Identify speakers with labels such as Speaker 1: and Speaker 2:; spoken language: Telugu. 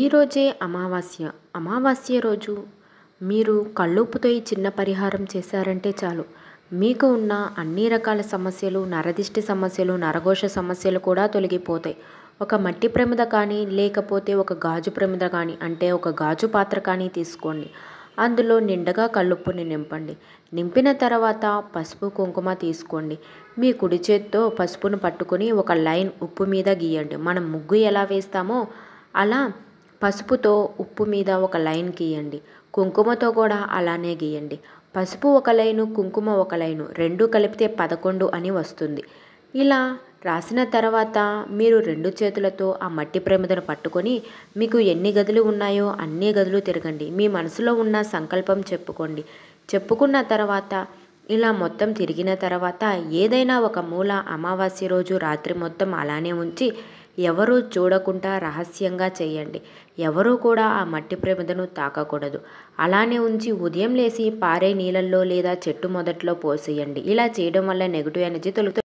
Speaker 1: ఈరోజే అమావాస్య అమావాస్య రోజు మీరు కళ్ళుప్పుతో చిన్న పరిహారం చేశారంటే చాలు మీకు ఉన్న అన్ని రకాల సమస్యలు నరదిష్టి సమస్యలు నరఘోష సమస్యలు కూడా తొలగిపోతాయి ఒక మట్టి ప్రమిద కానీ లేకపోతే ఒక గాజు ప్రమిద కానీ అంటే ఒక గాజు పాత్ర కానీ తీసుకోండి అందులో నిండగా కళ్ళుప్పుని నింపండి నింపిన తర్వాత పసుపు కుంకుమ తీసుకోండి మీ కుడి చేత్తో పసుపును పట్టుకొని ఒక లైన్ ఉప్పు మీద గీయండి మనం ముగ్గు ఎలా వేస్తామో అలా పసుపుతో ఉప్పు మీద ఒక లైన్ గీయండి కుంకుమతో కూడా అలానే గీయండి పసుపు ఒక లైను కుంకుమ ఒక లైను రెండు కలిపితే పదకొండు అని వస్తుంది ఇలా రాసిన తర్వాత మీరు రెండు చేతులతో ఆ మట్టి ప్రమిదను పట్టుకొని మీకు ఎన్ని గదులు ఉన్నాయో అన్ని గదులు తిరగండి మీ మనసులో ఉన్న సంకల్పం చెప్పుకోండి చెప్పుకున్న తర్వాత ఇలా మొత్తం తిరిగిన తర్వాత ఏదైనా ఒక మూల అమావాస్య రోజు రాత్రి మొత్తం అలానే ఉంచి ఎవరూ చూడకుండా రహస్యంగా చేయండి ఎవరూ కూడా ఆ మట్టి ప్రమిదను తాకకూడదు అలానే ఉంచి ఉదయం లేసి పారే నీళ్ళల్లో లేదా చెట్టు మొదట్లో పోసేయండి ఇలా చేయడం వల్ల నెగిటివ్ ఎనర్జీ తొలుగుతుంది